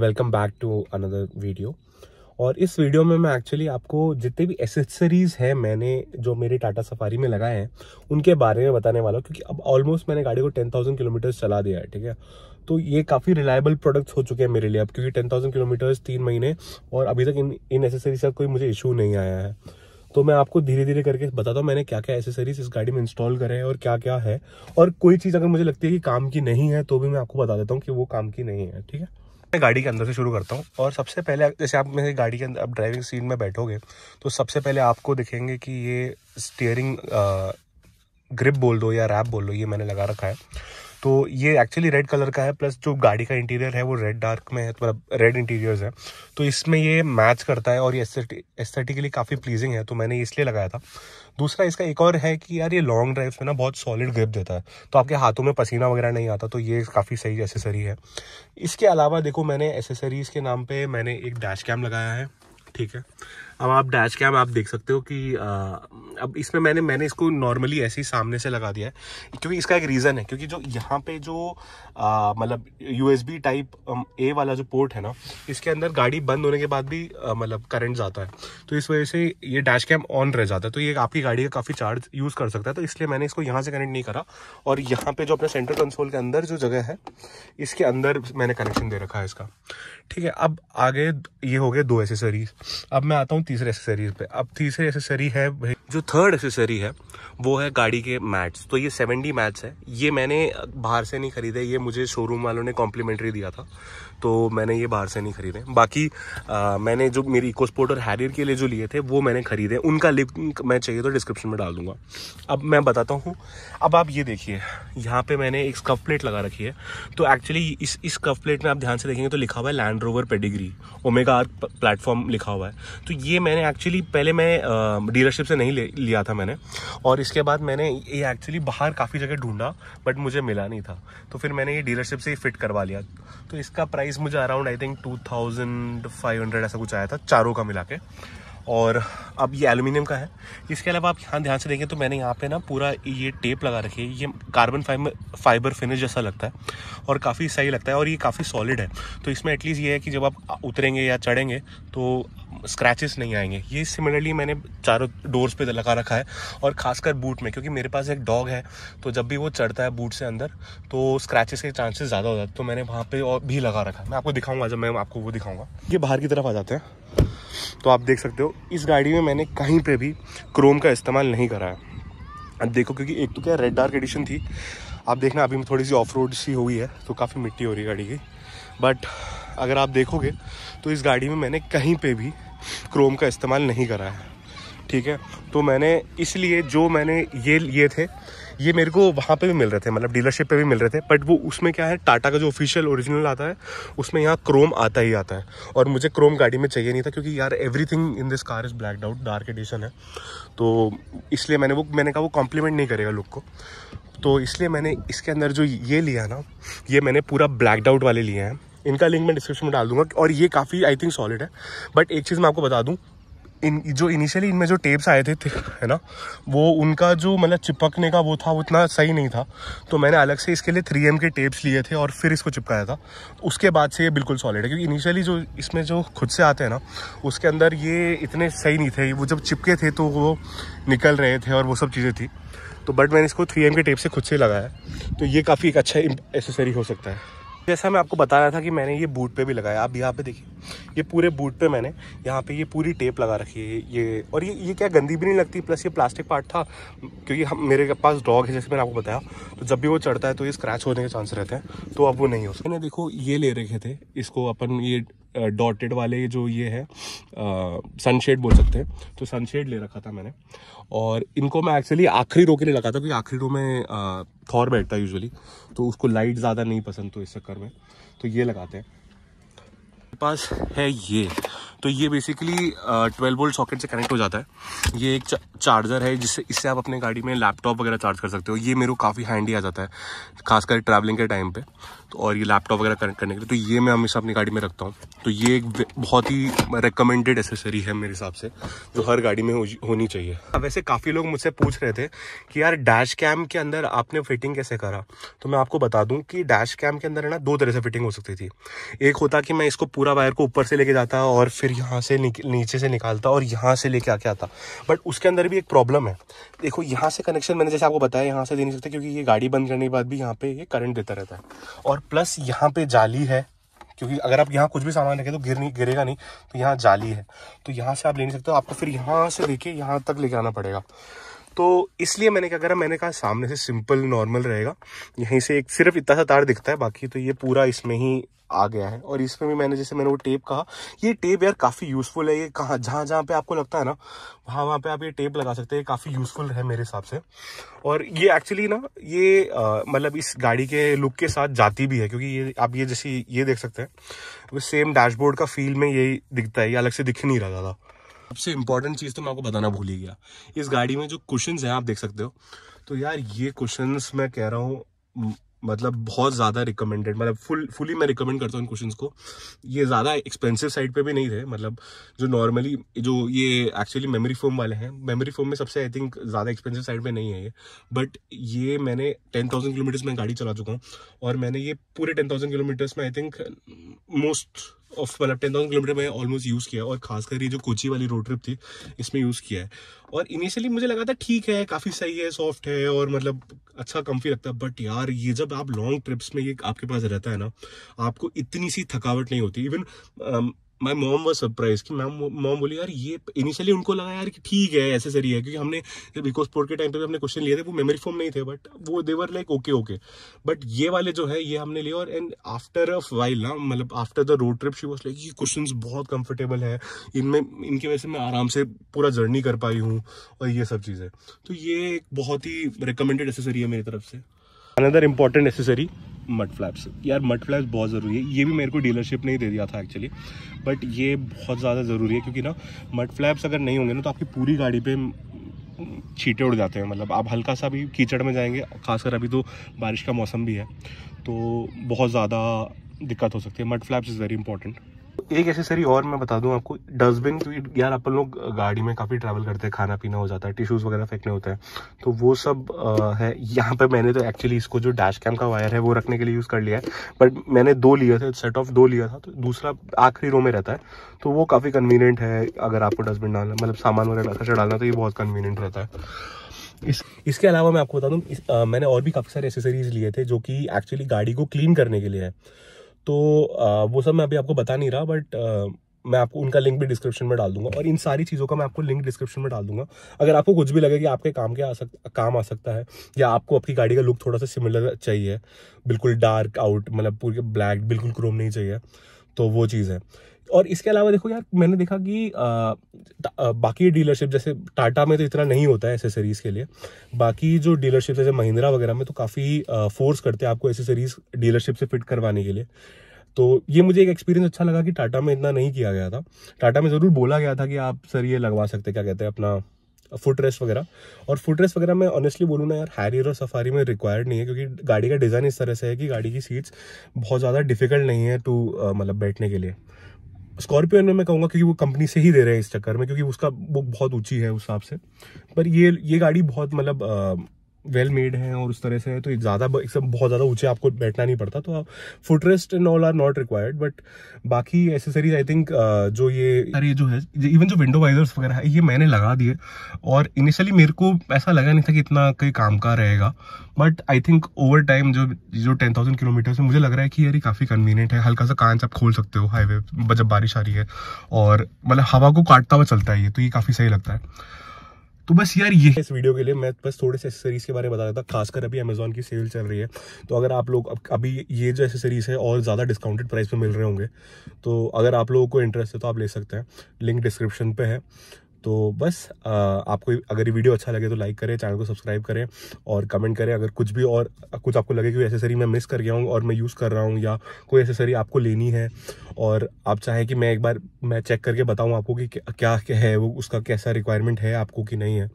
welcome back to another video और इस video में मैं एक्चुअली आपको जितने भी एसेसरीज़ हैं मैंने जो मेरे टाटा सफारी में लगाए हैं उनके बारे में बताने वाला हूँ क्योंकि अब ऑलमोस्ट मैंने गाड़ी को टेन थाउजेंड किलोमीटर्स चला दिया है ठीक है तो ये काफ़ी रिलायबल प्रोडक्ट्स हो चुके हैं मेरे लिए अब क्योंकि टेन थाउजेंड किलोमीटर्स तीन महीने और अभी तक इन इन एसेसरीज का कोई मुझे इशू नहीं आया है तो मैं आपको धीरे धीरे करके बताता हूँ मैंने क्या क्या एसेसरीज इस गाड़ी में इंस्टॉल करे हैं और क्या क्या है और कोई चीज़ अगर मुझे लगती है कि काम की नहीं है तो भी मैं आपको बता देता हूँ कि वो काम की नहीं है ठीक है मैं गाड़ी के अंदर से शुरू करता हूँ और सबसे पहले जैसे आप मेरे गाड़ी के अंदर आप ड्राइविंग सीट में बैठोगे तो सबसे पहले आपको दिखेंगे कि ये स्टीयरिंग ग्रिप बोल दो या रैप बोल दो ये मैंने लगा रखा है तो ये एक्चुअली रेड कलर का है प्लस जो गाड़ी का इंटीरियर है वो रेड डार्क में है मतलब रेड इंटीरियर्स है तो इसमें ये मैच करता है और ये एस्थेटिकली काफ़ी प्लीजिंग है तो मैंने इसलिए लगाया था दूसरा इसका एक और है कि यार ये लॉन्ग ड्राइव्स में ना बहुत सॉलिड ग्रिप देता है तो आपके हाथों में पसीना वगैरह नहीं आता तो ये काफ़ी सही एसेसरी है इसके अलावा देखो मैंने एसेसरीज़ के नाम पर मैंने एक डैश कैम लगाया है ठीक है अब आप डैश कैम आप देख सकते हो कि अब इसमें मैंने मैंने इसको नॉर्मली ऐसे ही सामने से लगा दिया है क्योंकि इसका एक रीज़न है क्योंकि जो यहाँ पे जो मतलब बी टाइप ए वाला जो पोर्ट है ना इसके अंदर गाड़ी बंद होने के बाद भी मतलब करंट जाता है तो इस वजह से ये डैश कैम ऑन रह जाता है तो ये आपकी गाड़ी का काफ़ी चार्ज यूज़ कर सकता है तो इसलिए मैंने इसको यहाँ से कनेक्ट नहीं करा और यहाँ पर जो अपने सेंट्रल कंसोल के अंदर जो जगह है इसके अंदर मैंने कनेक्शन दे रखा है इसका ठीक है अब आगे ये हो गए दो एसेसरीज अब मैं आता हूँ तीसरे एसेसरीज पे अब तीसरे एसेसरी है जो थर्ड एक्सेसरी है वो है गाड़ी के मैट्स तो ये डी मैट्स है ये मैंने बाहर से नहीं खरीदे ये मुझे शोरूम वालों ने कॉम्प्लीमेंट्री दिया था तो मैंने ये बाहर से नहीं खरीदे बाकी आ, मैंने जो मेरी स्पोर्ट और हैरियर के लिए जो लिए थे वो मैंने खरीदे उनका लिंक मैं चाहिए तो डिस्क्रिप्शन में डाल दूंगा अब मैं बताता हूँ अब आप ये देखिए यहाँ पे मैंने एक स्कफ प्लेट लगा रखी है तो एक्चुअली इस इस स्कफ प्लेट में आप ध्यान से देखेंगे तो लिखा हुआ है Land Rover pedigree Omega R platform लिखा हुआ है तो ये मैंने एक्चुअली पहले मैं डीलरशिप से नहीं ले लिया था मैंने और इसके बाद मैंने ये एक्चुअली बाहर काफ़ी जगह ढूंढा बट मुझे मिला नहीं था तो फिर मैंने ये डीलरशिप से ही फिट करवा लिया तो इसका प्राइस मुझे around I think two thousand five hundred ऐसा कुछ आया था चारों का मिला के और अब ये एलुमिनियम का है इसके अलावा आप यहाँ ध्यान से देखें तो मैंने यहाँ पे ना पूरा ये टेप लगा रखी है ये कार्बन फाइबर फाइबर फिनिश जैसा लगता है और काफ़ी सही लगता है और ये काफ़ी सॉलिड है तो इसमें एटलीस्ट ये है कि जब आप उतरेंगे या चढ़ेंगे तो स्क्रैचेस नहीं आएंगे ये सिमिलरली मैंने चारों डोर्स पे लगा रखा है और खासकर बूट में क्योंकि मेरे पास एक डॉग है तो जब भी वो चढ़ता है बूट से अंदर तो स्क्रैचेस के चांसेस ज़्यादा हो जाते हैं तो मैंने वहाँ पे और भी लगा रखा है मैं आपको दिखाऊंगा जब मैं आपको वो दिखाऊंगा ये बाहर की तरफ आ जाते हैं तो आप देख सकते हो इस गाड़ी में मैंने कहीं पे भी क्रोम का इस्तेमाल नहीं करा है अब देखो क्योंकि एक तो क्या रेड डार्क एडिशन थी आप देखना अभी में थोड़ी सी ऑफ रोड सी हुई है तो काफ़ी मिट्टी हो रही है गाड़ी की बट अगर आप देखोगे तो इस गाड़ी में मैंने कहीं पे भी क्रोम का इस्तेमाल नहीं करा है ठीक है तो मैंने इसलिए जो मैंने ये लिए थे ये मेरे को वहाँ पे भी मिल रहे थे मतलब डीलरशिप पे भी मिल रहे थे बट वो उसमें क्या है टाटा का जो ऑफिशियल ओरिजिनल आता है उसमें यहाँ क्रोम आता ही आता है और मुझे क्रोम गाड़ी में चाहिए नहीं था क्योंकि यार everything in this car is black out dark edition है तो इसलिए मैंने वो मैंने कहा वो कॉम्प्लीमेंट नहीं करेगा लुक को तो इसलिए मैंने इसके अंदर जो ये लिया ना ये मैंने पूरा ब्लैक आउट वाले लिए हैं इनका लिंक मैं डिस्क्रिप्शन में डाल दूंगा और ये काफ़ी आई थिंक सॉलिड है बट एक चीज़ मैं आपको बता दूँ इन जो इनिशियली इनमें जो टेप्स आए थे, थे है ना वो उनका जो मतलब चिपकने का वो था वो उतना सही नहीं था तो मैंने अलग से इसके लिए थ्री एम के टेप्स लिए थे और फिर इसको चिपकाया था उसके बाद से ये बिल्कुल सॉलिड है क्योंकि इनिशियली जो इसमें जो खुद से आते हैं ना उसके अंदर ये इतने सही नहीं थे वो जब चिपके थे तो वो निकल रहे थे और वो सब चीज़ें थी तो बट मैंने इसको थ्री एम के टेप से खुद से लगाया तो ये काफ़ी एक अच्छा एसेसरी हो सकता है जैसा मैं आपको बता रहा था कि मैंने ये बूट पे भी लगाया आप यहाँ पे देखिए ये पूरे बूट पे मैंने यहाँ पे ये पूरी टेप लगा रखी है ये और ये ये क्या गंदी भी नहीं लगती प्लस ये प्लास्टिक पार्ट था क्योंकि हम मेरे पास डॉग है जैसे मैंने आपको बताया तो जब भी वो चढ़ता है तो ये स्क्रैच होने के चांस रहते हैं तो अब वो नहीं हो सकते देखो ये ले रखे थे इसको अपन ये डॉटेड वाले जो ये है सनशेड बोल सकते हैं तो सनशेड ले रखा था मैंने और इनको मैं एक्चुअली आखिरी रो के लिए लगा था क्योंकि आखिरी रो में थॉर बैठता है यूजुअली तो उसको लाइट ज़्यादा नहीं पसंद तो इस चक्कर में तो ये लगाते हैं पास है ये तो ये बेसिकली ट्वेल्व वोल्ट सॉकेट से कनेक्ट हो जाता है ये एक चार्जर है जिससे इससे आप अपने गाड़ी में लैपटॉप वगैरह चार्ज कर सकते हो ये मेरे को काफ़ी हैंडी आ जाता है खासकर ट्रैवलिंग के टाइम पे तो और ये लैपटॉप वगैरह कनेक्ट करने के लिए तो ये मैं हमेशा अपनी गाड़ी में रखता हूँ तो ये एक बहुत ही रिकमेंडेड एसेसरी है मेरे हिसाब से जो हर गाड़ी में होनी चाहिए वैसे काफ़ी लोग मुझसे पूछ रहे थे कि यार डैश कैम के अंदर आपने फिटिंग कैसे करा तो मैं आपको बता दूँ कि डैश कैम के अंदर है ना दो तरह से फिटिंग हो सकती थी एक होता कि मैं इसको पूरा वायर को ऊपर से लेके जाता और फिर यहाँ से नीचे से निकालता और यहाँ से लेके आके आता बट उसके अंदर भी एक प्रॉब्लम है देखो यहाँ से कनेक्शन मैंने जैसे आपको बताया यहाँ से दे नहीं सकते क्योंकि ये गाड़ी बंद करने के बाद भी यहाँ पे ये करंट देता रहता है और प्लस यहाँ पे जाली है क्योंकि अगर आप यहाँ कुछ भी सामान रखें तो गिर नहीं गिरेगा नहीं तो यहाँ जाली है तो यहाँ से आप ले नहीं सकते आपको फिर यहाँ से लेके यहाँ तक लेके आना पड़ेगा तो इसलिए मैंने क्या करा मैंने कहा सामने से सिंपल नॉर्मल रहेगा यहीं से एक सिर्फ इतना सा तार दिखता है बाकी तो ये पूरा इसमें ही आ गया है और इसमें भी मैंने जैसे मैंने वो टेप कहा ये टेप यार काफ़ी यूज़फुल है ये कहाँ जहाँ जहाँ पे आपको लगता है ना वहाँ वहाँ पे आप ये टेप लगा सकते हैं काफ़ी यूज़फुल है मेरे हिसाब से और ये एक्चुअली ना ये मतलब इस गाड़ी के लुक के साथ जाती भी है क्योंकि ये आप ये जैसे ये देख सकते हैं वो सेम डैशबोर्ड का फील में यही दिखता है ये अलग से दिख नहीं रहा ज़्यादा सबसे इंपॉर्टेंट चीज़ तो मैं आपको बताना भूल ही गया इस गाड़ी में जो क्वेश्चन हैं आप देख सकते हो तो यार ये क्वेश्चन मैं कह रहा हूँ मतलब बहुत ज़्यादा रिकमेंडेड मतलब फुल फुली मैं रिकमेंड करता हूँ इन क्वेश्चन को ये ज़्यादा एक्सपेंसिव साइड पे भी नहीं थे मतलब जो नॉर्मली जो ये एक्चुअली मेमोरी फोम वाले हैं मेमोरी फोम में सबसे आई थिंक ज़्यादा एक्सपेंसिव साइड पे नहीं है ये बट ये मैंने टेन थाउजेंड किलोमीटर्स में गाड़ी चला चुका हूँ और मैंने ये पूरे टेन थाउजेंड किलोमीटर्स में आई थिंक मोस्ट ऑफ मतलब टेन थाउजेंड किलोमीटर मैंने ऑलमोस्ट यूज़ किया और खासकर ये जो कोची वाली रोड ट्रिप थी इसमें यूज़ किया है और इनिशियली मुझे लगा था ठीक है काफ़ी सही है सॉफ्ट है और मतलब अच्छा कम्फी लगता है बट यार ये जब आप लॉन्ग ट्रिप्स में ये आपके पास रहता है ना आपको इतनी सी थकावट नहीं होती even my mom was surprise कि मैम मॉम बोली यार ये इनिशियली उनको लगा यार कि ठीक है एसेसरी है क्योंकि हमने बिकॉज स्पोर्ट के टाइम पे भी हमने क्वेश्चन लिए थे वो मेमोरी फॉर्म नहीं थे बट वो they were like okay okay but ये वाले जो है ये हमने लिए और एंड आफ्टर अ वाइल ना मतलब after the road trip she was like ये क्वेश्चन बहुत कंफर्टेबल है इनमें इनकी वजह से मैं आराम से पूरा जर्नी कर पाई हूँ और ये सब चीज़ें तो ये एक बहुत ही रिकमेंडेड एसेसरी है मेरी तरफ से another important accessory mud flaps यार मड फ्लैप्स बहुत ज़रूरी है ये भी मेरे को डीलरशिप नहीं दे दिया था एक्चुअली बट ये बहुत ज़्यादा ज़रूरी है क्योंकि ना मड फ्लैप्स अगर नहीं होंगे ना तो आपकी पूरी गाड़ी पे छीटे उड़ जाते हैं मतलब आप हल्का सा भी कीचड़ में जाएंगे खासकर अभी तो बारिश का मौसम भी है तो बहुत ज़्यादा दिक्कत हो सकती है mud flaps is very important एक एसेसरी और मैं बता दूं आपको डस्टबिन क्योंकि यार अपन लोग गाड़ी में काफ़ी ट्रैवल करते हैं खाना पीना हो जाता है टिश्यूज़ वगैरह फेंकने होते हैं तो वो सब आ, है यहाँ पर मैंने तो एक्चुअली इसको जो डैश कैम का वायर है वो रखने के लिए यूज़ कर लिया है बट मैंने दो लिया था सेट ऑफ दो लिया था तो दूसरा आखिरी रो में रहता है तो वो काफ़ी कन्वीनियंट है अगर आपको डस्टबिन डालना मतलब सामान वगैरह कचरा अच्छा डालना तो ये बहुत कन्वीनियंट रहता है इस इसके अलावा मैं आपको बता दूँ मैंने और भी काफ़ी सारे एसेसरीज लिए थे जो कि एक्चुअली गाड़ी को क्लीन करने के लिए है तो आ, वो सब मैं अभी आपको बता नहीं रहा बट मैं आपको उनका लिंक भी डिस्क्रिप्शन में डाल दूंगा और इन सारी चीज़ों का मैं आपको लिंक डिस्क्रिप्शन में डाल दूंगा अगर आपको कुछ भी लगे कि आपके काम के आ सक काम आ सकता है या आपको आपकी गाड़ी का लुक थोड़ा सा सिमिलर चाहिए बिल्कुल डार्क आउट मतलब पूरी ब्लैक बिल्कुल क्रोम नहीं चाहिए तो वो चीज़ है और इसके अलावा देखो यार मैंने देखा कि आ, आ, बाकी डीलरशिप जैसे टाटा में तो इतना नहीं होता है एसेसरीज़ के लिए बाकी जो डीलरशिप जैसे महिंद्रा वगैरह में तो काफ़ी फोर्स करते हैं आपको एसेसरीज़ डीलरशिप से फिट करवाने के लिए तो ये मुझे एक एक्सपीरियंस अच्छा लगा कि टाटा में इतना नहीं किया गया था टाटा में ज़रूर बोला गया था कि आप सर ये लगवा सकते क्या कहते हैं अपना फुट रेस्ट वगैरह और फुट रेस्ट वगैरह मैं ऑनेस्टली बोलूँ ना यार हैरियर और सफारी में रिक्वायर्ड नहीं है क्योंकि गाड़ी का डिज़ाइन इस तरह से है कि गाड़ी की सीट्स बहुत ज़्यादा डिफिकल्ट नहीं है टू मतलब बैठने के लिए स्कॉर्पियो में मैं कहूँगा क्योंकि वो कंपनी से ही दे रहे हैं इस चक्कर में क्योंकि उसका वो बहुत ऊंची है उस हिसाब से पर ये ये गाड़ी बहुत मतलब वेल मेड हैं और उस तरह से हैं तो ज़्यादा एकदम बहुत ज़्यादा ऊंचे आपको बैठना नहीं पड़ता तो आप foot rest and all are not required but बाकी एसेसरीज आई थिंक जो ये अरे जो है इवन जो विंडो वाइजर्स वगैरह है ये मैंने लगा दिए और इनिशियली मेरे को ऐसा लगा नहीं था कि इतना कई काम का रहेगा but I think over time जो जो टेन थाउजेंड किलोमीटर्स में मुझे लग रहा है कि यार काफ़ी कन्वीनियंट है हल्का सा कांच आप खोल सकते हो हाईवे जब बारिश आ रही है और मतलब हवा को काटता हुआ चलता है ये तो ये काफ़ी सही लगता है तो बस यार ये इस वीडियो के लिए मैं बस थोड़े से एसेसरीज के बारे में बता देता खासकर अभी अमेजोन की सेल चल रही है तो अगर आप लोग अभी ये जो एसेसरीज है और ज़्यादा डिस्काउंटेड प्राइस पे मिल रहे होंगे तो अगर आप लोगों को इंटरेस्ट है तो आप ले सकते हैं लिंक डिस्क्रिप्शन पे है तो बस आपको अगर ये वीडियो अच्छा लगे तो लाइक करें चैनल को सब्सक्राइब करें और कमेंट करें अगर कुछ भी और कुछ आपको लगे कि एसेसरी मैं मिस कर गया हूँ और मैं यूज़ कर रहा हूँ या कोई एसेसरी आपको लेनी है और आप चाहें कि मैं एक बार मैं चेक करके बताऊँ आपको कि क्या क्या है वो उसका कैसा रिक्वायरमेंट है आपको कि नहीं है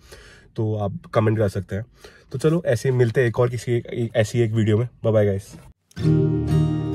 तो आप कमेंट कर सकते हैं तो चलो ऐसे मिलते हैं एक और किसी एक, ऐसी एक वीडियो में बाय गाइस